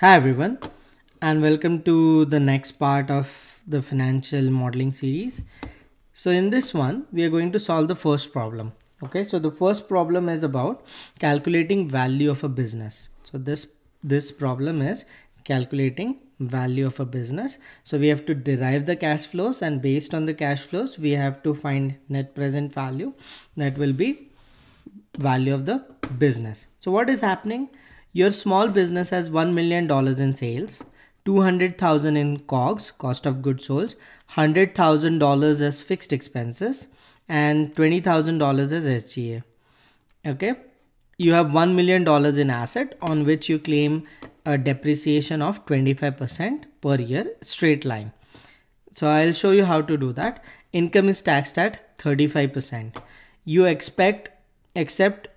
Hi everyone and welcome to the next part of the financial modeling series. So in this one, we are going to solve the first problem. Okay, so the first problem is about calculating value of a business. So this, this problem is calculating value of a business. So we have to derive the cash flows and based on the cash flows, we have to find net present value that will be value of the business. So what is happening? Your small business has $1 million in sales, 200,000 in COGS, cost of goods sold, $100,000 as fixed expenses, and $20,000 as SGA. Okay. You have $1 million in asset on which you claim a depreciation of 25% per year straight line. So I'll show you how to do that. Income is taxed at 35%. You expect, except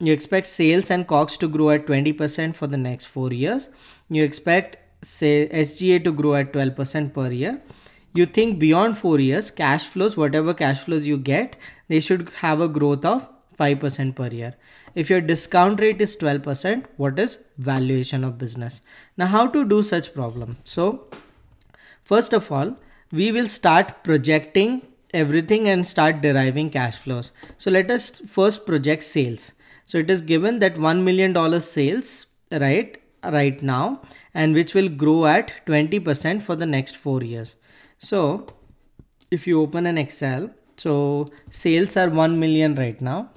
you expect sales and COGS to grow at 20% for the next four years. You expect say SGA to grow at 12% per year. You think beyond four years, cash flows, whatever cash flows you get, they should have a growth of 5% per year. If your discount rate is 12%, what is valuation of business? Now, how to do such problem? So, first of all, we will start projecting everything and start deriving cash flows. So let us first project sales. So it is given that $1 million sales, right, right now, and which will grow at 20% for the next four years. So if you open an Excel, so sales are 1 million right now.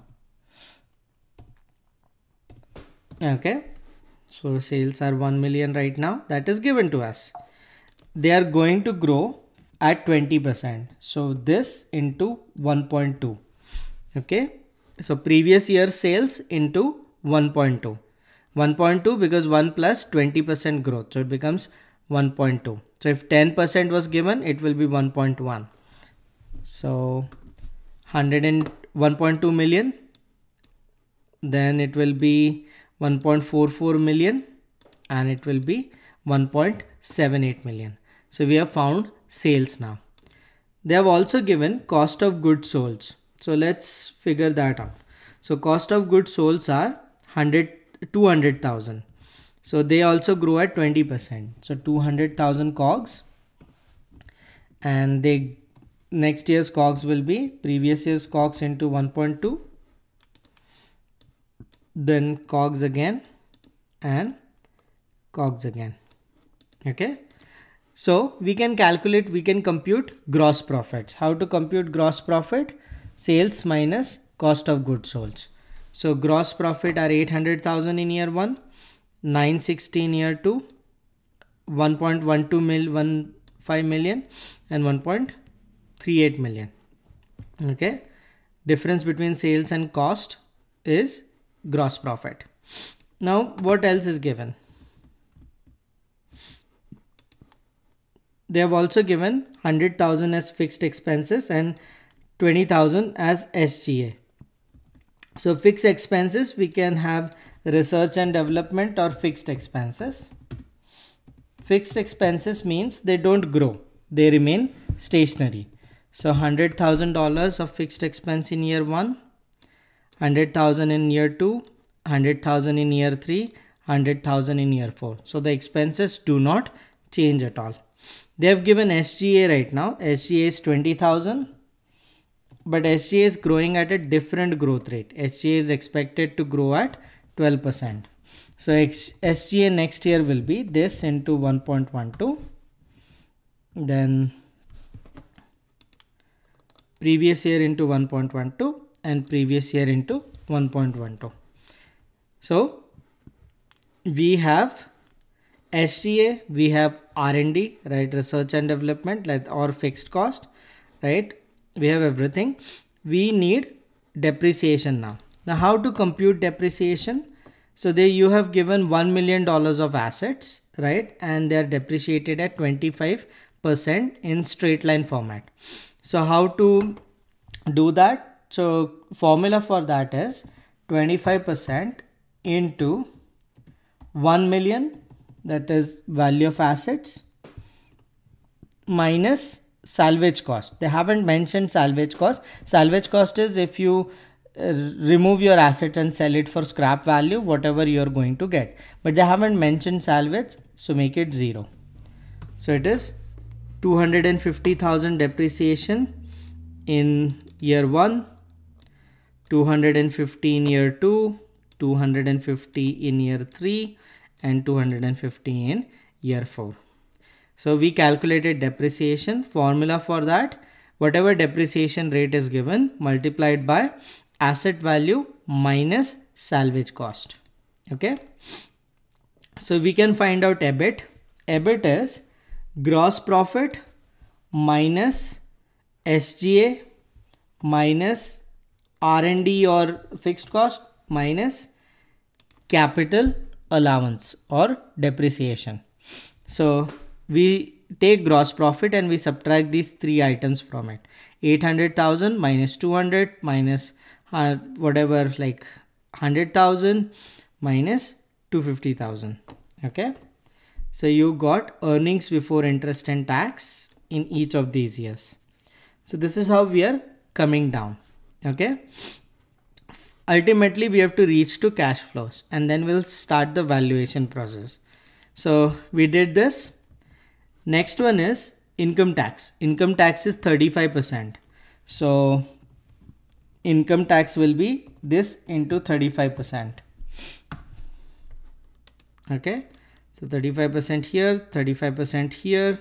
Okay. So sales are 1 million right now. That is given to us. They are going to grow at 20%. So this into 1.2. Okay. So previous year sales into 1.2. 1.2 because 1 plus 20% growth. So it becomes 1.2. So if 10% was given, it will be 1.1. So 101.2 million. Then it will be 1.44 million and it will be 1.78 million. So we have found sales now. They have also given cost of goods sold. So let's figure that out. So cost of goods sold are 100 200,000. So they also grow at 20%. So 200,000 COGS and they next year's COGS will be previous year's COGS into 1.2 then COGS again and COGS again. Okay. So we can calculate, we can compute gross profits. How to compute gross profit? sales minus cost of goods sold. So gross profit are 800,000 in year 1, 960 in year 2, 1.12 mil, and 1.38 million. Okay. Difference between sales and cost is gross profit. Now what else is given? They have also given 100,000 as fixed expenses and 20,000 as SGA. So fixed expenses, we can have research and development or fixed expenses. Fixed expenses means they don't grow. They remain stationary. So $100,000 of fixed expense in year one, 100,000 in year two, 100,000 in year three, 100,000 in year four. So the expenses do not change at all. They have given SGA right now. SGA is 20,000 but SGA is growing at a different growth rate. SGA is expected to grow at 12%. So SGA next year will be this into 1.12. Then previous year into 1.12 and previous year into 1.12. So we have SGA, we have R&D, right, research and development, like or fixed cost, right, we have everything we need depreciation now now how to compute depreciation so they you have given 1 million dollars of assets right and they are depreciated at 25 percent in straight line format so how to do that so formula for that is 25 percent into 1 million that is value of assets minus salvage cost. They haven't mentioned salvage cost. Salvage cost is if you uh, remove your asset and sell it for scrap value, whatever you're going to get. But they haven't mentioned salvage, so make it zero. So it is 250,000 depreciation in year one, 215 year two, 250 in year three, and 250 in year four. So we calculated depreciation formula for that. Whatever depreciation rate is given multiplied by asset value minus salvage cost. Okay. So we can find out EBIT. EBIT is gross profit minus SGA minus R&D or fixed cost minus capital allowance or depreciation. So we take gross profit and we subtract these three items from it 800,000 minus 200 minus uh, whatever like 100,000 minus 250,000 okay so you got earnings before interest and tax in each of these years so this is how we are coming down okay ultimately we have to reach to cash flows and then we'll start the valuation process so we did this Next one is income tax. Income tax is 35%. So income tax will be this into 35%. Okay. So 35% here, 35% here,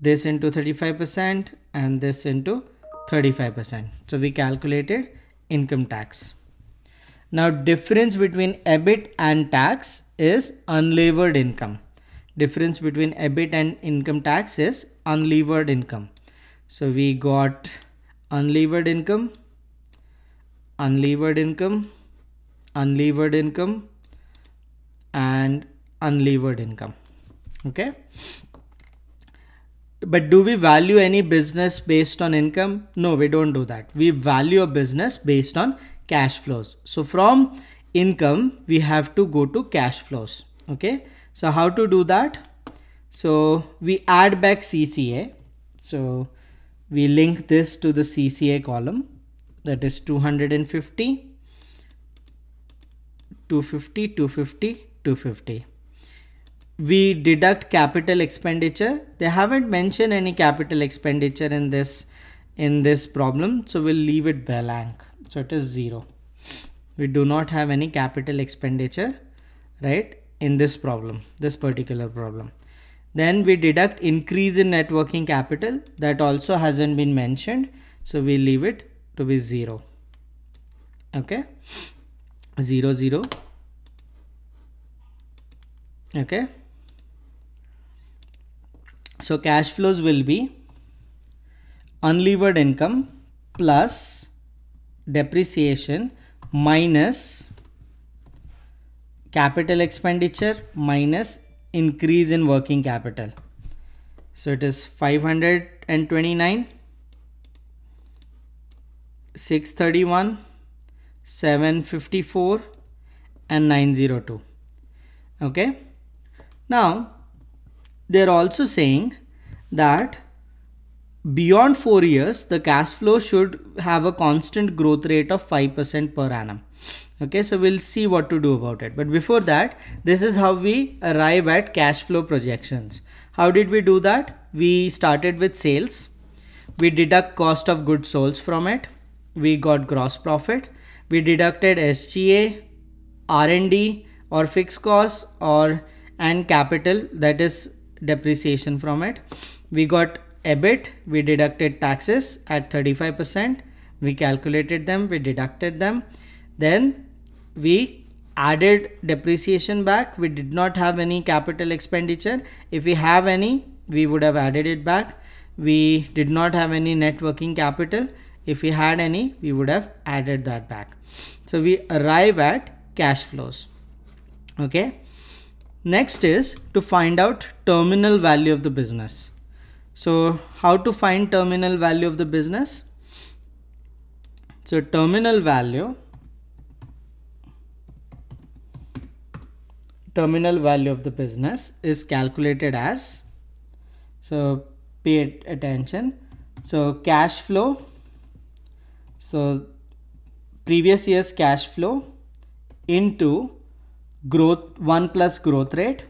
this into 35% and this into 35%. So we calculated income tax. Now difference between EBIT and tax is unlevered income difference between EBIT and income tax is unlevered income. So we got unlevered income, unlevered income, unlevered income and unlevered income. Okay. But do we value any business based on income? No, we don't do that. We value a business based on cash flows. So from income, we have to go to cash flows. Okay. So how to do that? So we add back CCA. So we link this to the CCA column that is 250, 250, 250, 250. We deduct capital expenditure. They haven't mentioned any capital expenditure in this in this problem. So we'll leave it blank. So it is zero. We do not have any capital expenditure, right? in this problem, this particular problem. Then we deduct increase in networking capital that also hasn't been mentioned. So we leave it to be zero. Okay. Zero, zero. Okay. So cash flows will be unlevered income plus depreciation minus capital expenditure minus increase in working capital. So it is 529, 631, 754 and 902. Okay. Now they're also saying that beyond 4 years the cash flow should have a constant growth rate of 5% per annum okay so we'll see what to do about it but before that this is how we arrive at cash flow projections how did we do that we started with sales we deduct cost of goods sold from it we got gross profit we deducted sga r&d or fixed costs or and capital that is depreciation from it we got ebit we deducted taxes at 35% we calculated them we deducted them then we added depreciation back. We did not have any capital expenditure. If we have any, we would have added it back. We did not have any net working capital. If we had any, we would have added that back. So we arrive at cash flows. Okay. Next is to find out terminal value of the business. So how to find terminal value of the business? So terminal value terminal value of the business is calculated as so pay attention so cash flow so previous year's cash flow into growth 1 plus growth rate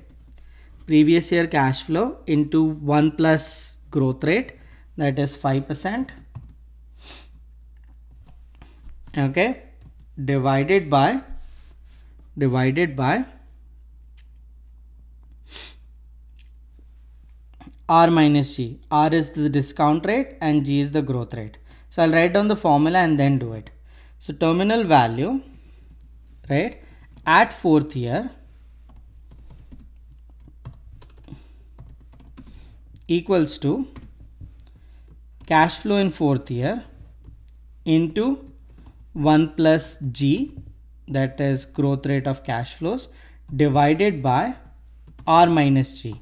previous year cash flow into 1 plus growth rate that is 5% okay divided by divided by R minus G. R is the discount rate and G is the growth rate. So I'll write down the formula and then do it. So terminal value, right, at fourth year equals to cash flow in fourth year into 1 plus G that is growth rate of cash flows divided by R minus G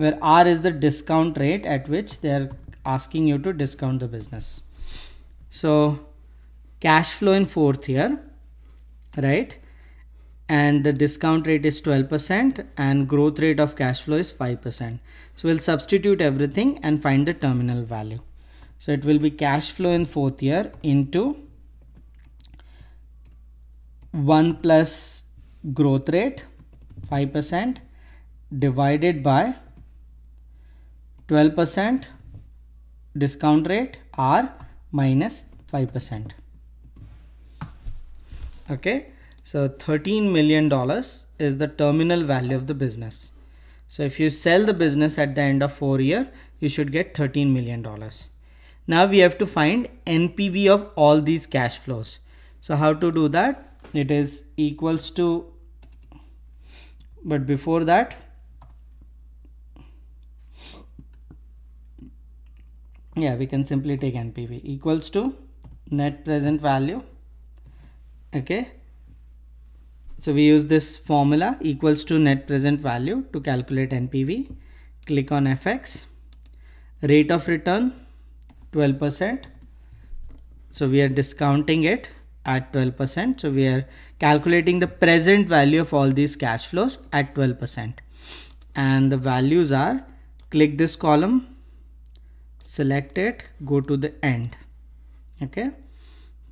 where R is the discount rate at which they're asking you to discount the business. So cash flow in fourth year, right? And the discount rate is 12% and growth rate of cash flow is 5%. So we'll substitute everything and find the terminal value. So it will be cash flow in fourth year into 1 plus growth rate 5% divided by 12% discount rate or minus 5%. Okay, so 13 million dollars is the terminal value of the business. So if you sell the business at the end of 4 year, you should get 13 million dollars. Now we have to find NPV of all these cash flows. So how to do that? It is equals to, but before that, yeah we can simply take npv equals to net present value okay so we use this formula equals to net present value to calculate npv click on fx rate of return 12% so we are discounting it at 12% so we are calculating the present value of all these cash flows at 12% and the values are click this column select it go to the end okay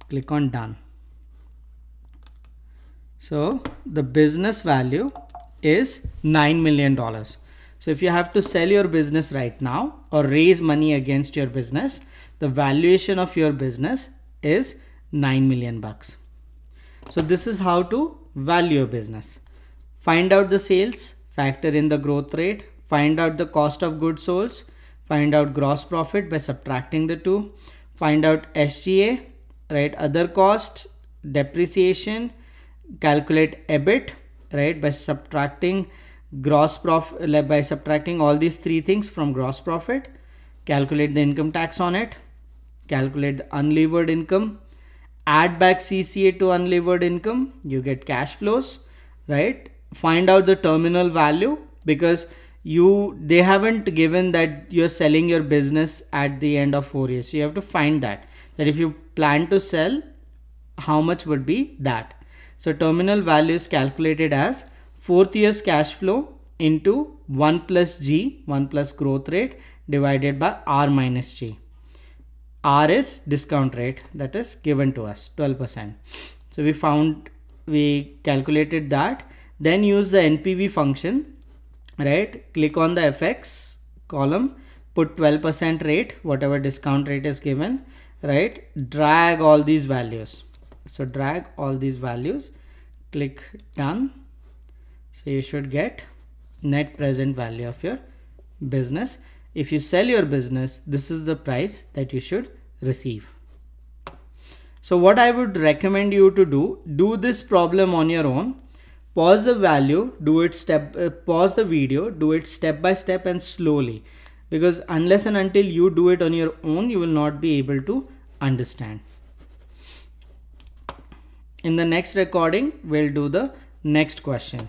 click on done so the business value is 9 million dollars so if you have to sell your business right now or raise money against your business the valuation of your business is 9 million bucks so this is how to value a business find out the sales factor in the growth rate find out the cost of goods sold Find out gross profit by subtracting the two. Find out SGA, right? Other cost, depreciation, calculate EBIT, right? By subtracting gross profit, by subtracting all these three things from gross profit, calculate the income tax on it, calculate the unlevered income, add back CCA to unlevered income, you get cash flows, right? Find out the terminal value because you they haven't given that you're selling your business at the end of four years so you have to find that that if you plan to sell how much would be that so terminal value is calculated as fourth year's cash flow into 1 plus g 1 plus growth rate divided by r minus g r is discount rate that is given to us 12% so we found we calculated that then use the npv function right click on the fx column put 12% rate whatever discount rate is given right drag all these values so drag all these values click done so you should get net present value of your business if you sell your business this is the price that you should receive so what i would recommend you to do do this problem on your own pause the value do it step uh, pause the video do it step by step and slowly because unless and until you do it on your own you will not be able to understand in the next recording we'll do the next question